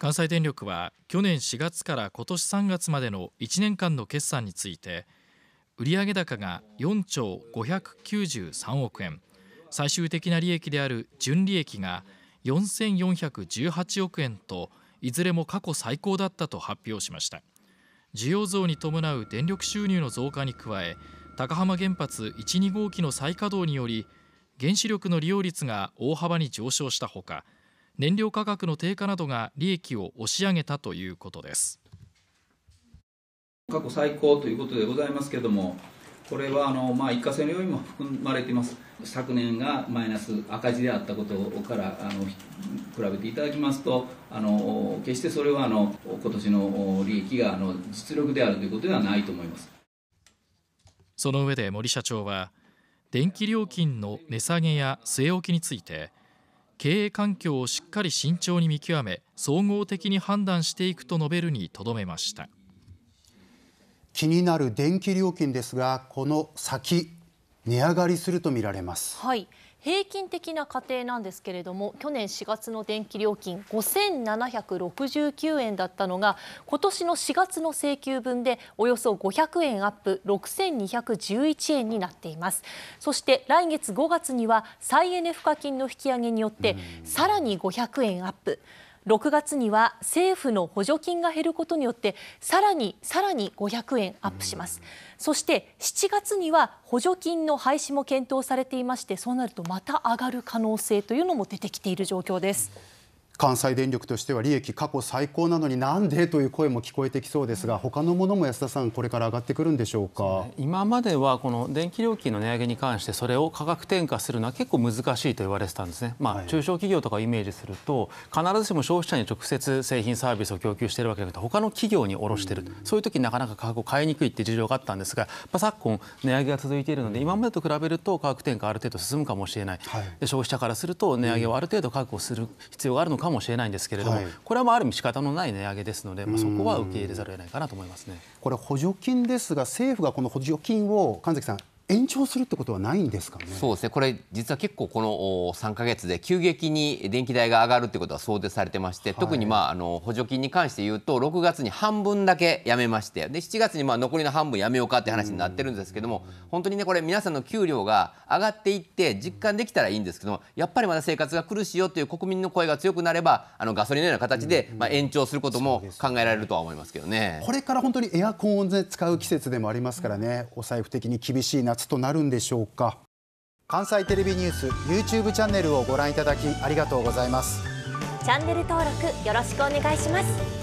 関西電力は去年4月から今年3月までの1年間の決算について売上高が4兆593億円最終的な利益である純利益が4418億円といずれも過去最高だったと発表しました需要増に伴う電力収入の増加に加え高浜原発1、2号機の再稼働により原子力の利用率が大幅に上昇したほか燃料価格の低下などが利益を押し上げたということです過去最高ということでございますけれどもこれはあの、まあ、一過性の要因も含まれています昨年がマイナス赤字であったことからあの比べていただきますとあの決してそれはあの今年の利益があの実力であるということではないと思いますその上で森社長は電気料金の値下げや据え置きについて経営環境をしっかり慎重に見極め総合的に判断していくと述べるにとどめました気になる電気料金ですがこの先値上がりするとみられます。はい。平均的な家庭なんですけれども去年4月の電気料金5769円だったのが今年の4月の請求分でおよそ500円アップ6211円になっていますそして来月5月には再エネ賦課金の引き上げによってさらに500円アップ、6月には政府の補助金が減ることによってさらにさらに500円アップします、うん、そして7月には補助金の廃止も検討されていましてそうなるとまた上がる可能性というのも出てきている状況です。関西電力としては利益過去最高なのになんでという声も聞こえてきそうですが他のものも安田さんこれから上がってくるんでしょうか今まではこの電気料金の値上げに関してそれを価格転嫁するのは結構難しいと言われてたんですね、まあ、中小企業とかをイメージすると必ずしも消費者に直接製品サービスを供給しているわけではなくて他の企業に卸している、そういう時なかなか価格を変えにくいって事情があったんですが、まあ、昨今値上げが続いているので今までと比べると価格転嫁ある程度進むかもしれない、はい、で消費者からすると値上げをある程度確保する必要があるのかかもしれないんですけれども、はい、これはまあある意味仕方のない値上げですので、まあ、そこは受け入れざるを得ないかなと思いますねこれ補助金ですが政府がこの補助金を神崎さん延長するってことはないんですかね。そうですね。これ実は結構この3か月で急激に電気代が上がるってことは想定されてまして、はい、特にまああの補助金に関して言うと6月に半分だけやめまして、で7月にまあ残りの半分やめようかって話になってるんですけども、本当にねこれ皆さんの給料が上がっていって実感できたらいいんですけども、やっぱりまだ生活が苦しいよという国民の声が強くなれば、あのガソリンのような形でまあ延長することも考えられるとは思いますけどね。これから本当にエアコンを、使う季節でもありますからね、お財布的に厳しい夏となるんでしょうか関西テレビニュース YouTube チャンネルをご覧いただきありがとうございますチャンネル登録よろしくお願いします